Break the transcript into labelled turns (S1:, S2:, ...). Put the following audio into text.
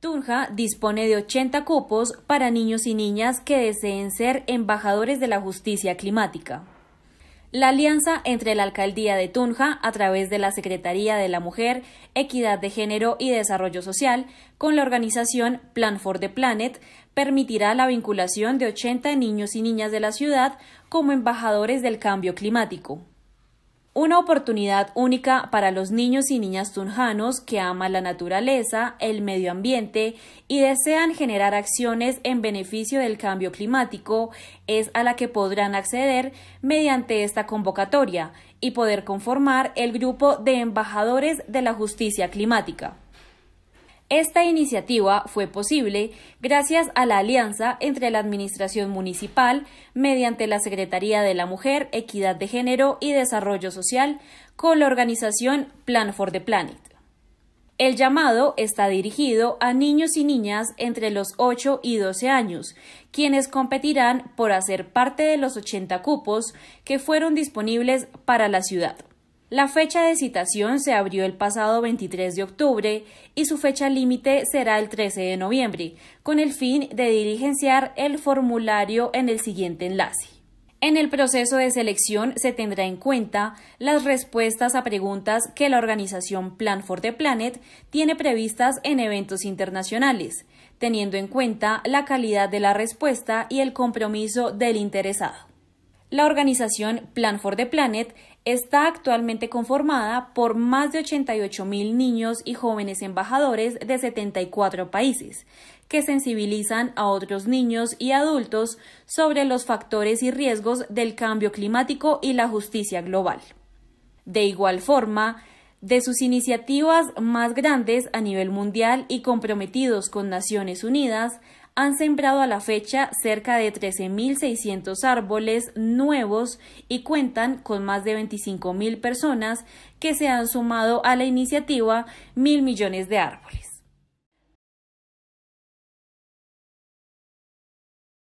S1: Tunja dispone de 80 cupos para niños y niñas que deseen ser embajadores de la justicia climática. La alianza entre la Alcaldía de Tunja, a través de la Secretaría de la Mujer, Equidad de Género y Desarrollo Social, con la organización Plan for the Planet, permitirá la vinculación de 80 niños y niñas de la ciudad como embajadores del cambio climático. Una oportunidad única para los niños y niñas tunjanos que aman la naturaleza, el medio ambiente y desean generar acciones en beneficio del cambio climático es a la que podrán acceder mediante esta convocatoria y poder conformar el grupo de embajadores de la justicia climática. Esta iniciativa fue posible gracias a la alianza entre la Administración Municipal, mediante la Secretaría de la Mujer, Equidad de Género y Desarrollo Social, con la organización Plan for the Planet. El llamado está dirigido a niños y niñas entre los 8 y 12 años, quienes competirán por hacer parte de los 80 cupos que fueron disponibles para la ciudad. La fecha de citación se abrió el pasado 23 de octubre y su fecha límite será el 13 de noviembre, con el fin de diligenciar el formulario en el siguiente enlace. En el proceso de selección se tendrá en cuenta las respuestas a preguntas que la organización Plan for the Planet tiene previstas en eventos internacionales, teniendo en cuenta la calidad de la respuesta y el compromiso del interesado. La organización Plan for the Planet está actualmente conformada por más de 88 mil niños y jóvenes embajadores de 74 países, que sensibilizan a otros niños y adultos sobre los factores y riesgos del cambio climático y la justicia global. De igual forma, de sus iniciativas más grandes a nivel mundial y comprometidos con Naciones Unidas, han sembrado a la fecha cerca de 13.600 árboles nuevos y cuentan con más de 25.000 personas que se han sumado a la iniciativa Mil Millones de Árboles.